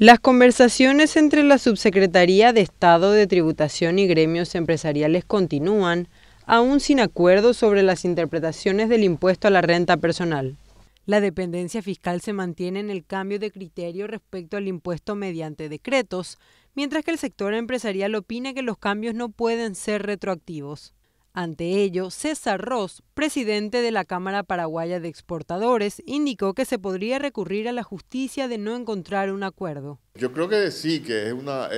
Las conversaciones entre la Subsecretaría de Estado de Tributación y gremios empresariales continúan, aún sin acuerdo sobre las interpretaciones del impuesto a la renta personal. La dependencia fiscal se mantiene en el cambio de criterio respecto al impuesto mediante decretos, mientras que el sector empresarial opina que los cambios no pueden ser retroactivos. Ante ello, César Ross, presidente de la Cámara Paraguaya de Exportadores, indicó que se podría recurrir a la justicia de no encontrar un acuerdo. Yo creo que sí, que es una,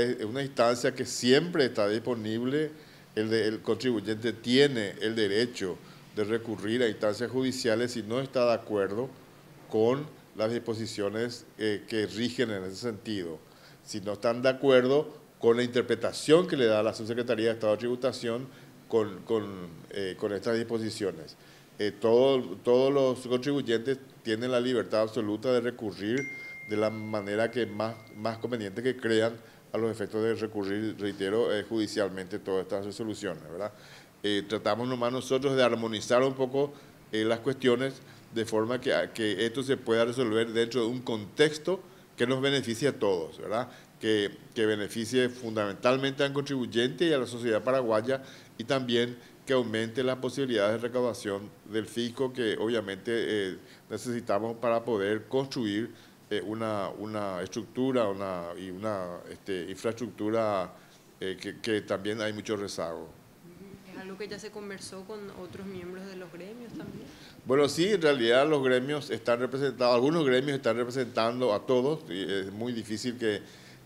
instancia que siempre está disponible, el, contribuyente tiene el derecho de recurrir a instancias judiciales si no está de acuerdo con las disposiciones eh, que rigen en ese sentido. Si no están de acuerdo con la interpretación que le da la Subsecretaría de Estado de Tributación eh, con, estas disposiciones. Eh, todos los contribuyentes tienen la libertad absoluta de recurrir de la manera que más, más conveniente que crean a los efectos de recurrir, reitero, eh, judicialmente todas estas resoluciones. ¿verdad? tratamos nomás nosotros de armonizar un poco las cuestiones de forma que, que esto se pueda resolver dentro de un contexto que nos beneficie a todos, ¿verdad? Que, que beneficie fundamentalmente al contribuyente y a la sociedad paraguaya y también que aumente las posibilidades de recaudación del fisco que obviamente eh, necesitamos para poder construir eh, una, una, estructura una, y una este, infraestructura eh, que, que también hay mucho rezago algo que ya se conversó con otros miembros de los gremios también. Bueno, sí, en realidad los gremios están representados, algunos gremios están representando a todos, y es muy difícil que,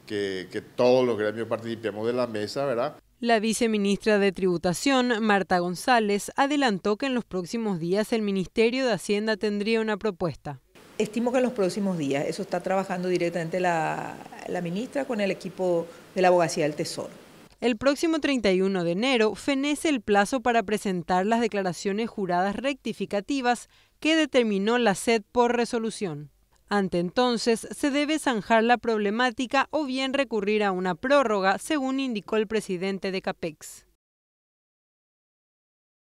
que, todos los gremios participemos de la mesa, ¿verdad? La viceministra de Tributación, Marta González, adelantó que en los próximos días el Ministerio de Hacienda tendría una propuesta. Estimo que en los próximos días, eso está trabajando directamente la, la ministra con el equipo de la Abogacía del Tesoro. El próximo 31 de enero fenece el plazo para presentar las declaraciones juradas rectificativas que determinó la SED por resolución. Ante entonces, se debe zanjar la problemática o bien recurrir a una prórroga, según indicó el presidente de CAPEX.